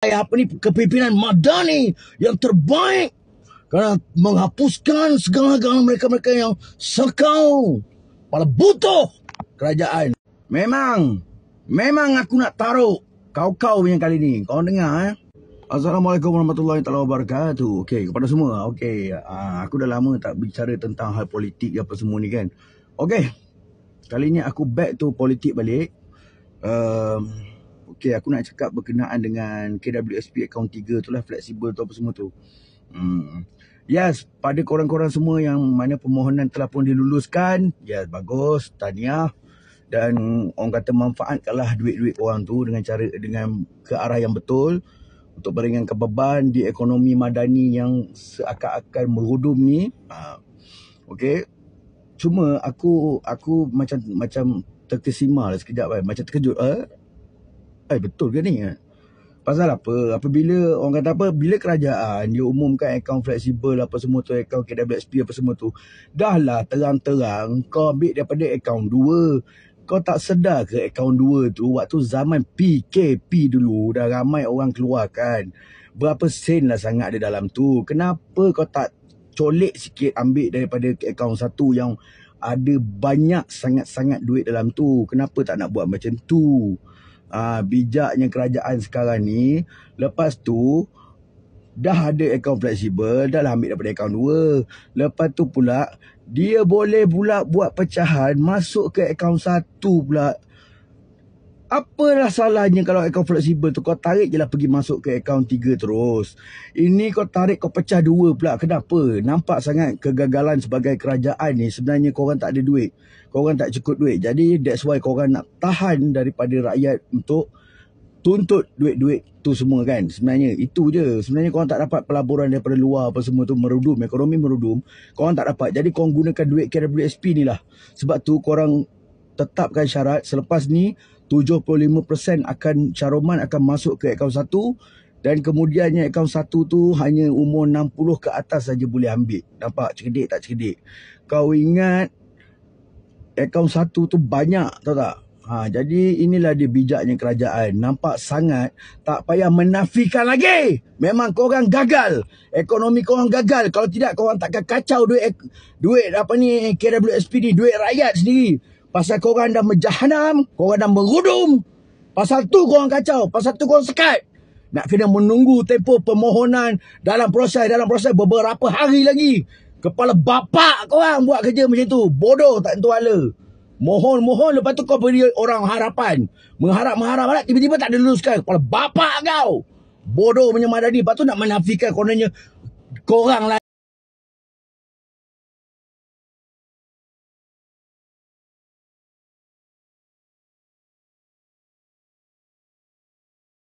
saya apa ni kepimpinan madani yang terbaik kerana menghapuskan segala-galanya mereka-mereka yang sekau pada butuh kerajaan. Memang, memang aku nak taruh kau-kau yang kali ni. Kau dengar eh. Assalamualaikum warahmatullahi wabarakatuh. Okey, kepada semua. Okey, ah, aku dah lama tak bicara tentang hal politik apa semua ni kan. Okey, kali ni aku back to politik balik. Uh, Okay, aku nak cakap berkenaan dengan KWSP account 3 tu lah, fleksibel tu apa semua tu. Hmm. Yes, pada korang-korang semua yang mana permohonan telah pun diluluskan, yes, bagus, tahniah. Dan orang kata manfaatkanlah duit-duit orang tu dengan cara dengan ke arah yang betul untuk meringankan beban di ekonomi madani yang seakan-akan merudum ni. Ha. Okay. Cuma aku aku macam macam terkesima lah sekejap kan. Macam terkejut. Eh? Eh betul ke ni? Eh? Pasal apa? Apabila orang kata apa? Bila kerajaan dia umumkan akaun fleksibel apa semua tu. Akaun KWSP apa semua tu. dah lah terang-terang kau ambil daripada akaun dua, Kau tak sedar ke akaun dua tu waktu zaman PKP dulu dah ramai orang keluarkan. Berapa sen lah sangat dia dalam tu. Kenapa kau tak colik sikit ambil daripada akaun satu yang ada banyak sangat-sangat duit dalam tu. Kenapa tak nak buat macam tu? uh, bijaknya kerajaan sekarang ni lepas tu dah ada akaun fleksibel dah lah ambil daripada akaun dua lepas tu pula dia boleh pula buat pecahan masuk ke akaun satu pula apalah salahnya kalau akaun fleksibel tu kau tarik je lah pergi masuk ke akaun tiga terus. Ini kau tarik kau pecah dua pula. Kenapa? Nampak sangat kegagalan sebagai kerajaan ni sebenarnya kau orang tak ada duit. Kau orang tak cukup duit. Jadi that's why kau orang nak tahan daripada rakyat untuk tuntut duit-duit tu semua kan sebenarnya itu je sebenarnya kau korang tak dapat pelaburan daripada luar apa semua tu merudum ekonomi merudum Kau korang tak dapat jadi kau korang gunakan duit KWSP ni lah sebab tu kau korang tetapkan syarat selepas ni 75% akan caruman akan masuk ke akaun satu dan kemudiannya akaun satu tu hanya umur 60 ke atas saja boleh ambil. Nampak cerdik tak cerdik? Kau ingat akaun satu tu banyak tau tak? Ha, jadi inilah dia bijaknya kerajaan. Nampak sangat tak payah menafikan lagi. Memang korang gagal. Ekonomi korang gagal. Kalau tidak korang takkan kacau duit duit apa ni KWSP ni duit rakyat sendiri. Pasal korang dah menjahanam, korang dah merudum. Pasal tu korang kacau, pasal tu korang sekat. Nak kena menunggu tempoh permohonan dalam proses, dalam proses beberapa hari lagi. Kepala bapak korang buat kerja macam tu. Bodoh tak tentu ala. Mohon-mohon lepas tu kau beri orang harapan. Mengharap-mengharap harap lah, tiba-tiba tak diluluskan. Kepala bapak kau. Bodoh punya madani. Lepas tu nak menafikan kononnya korang lah.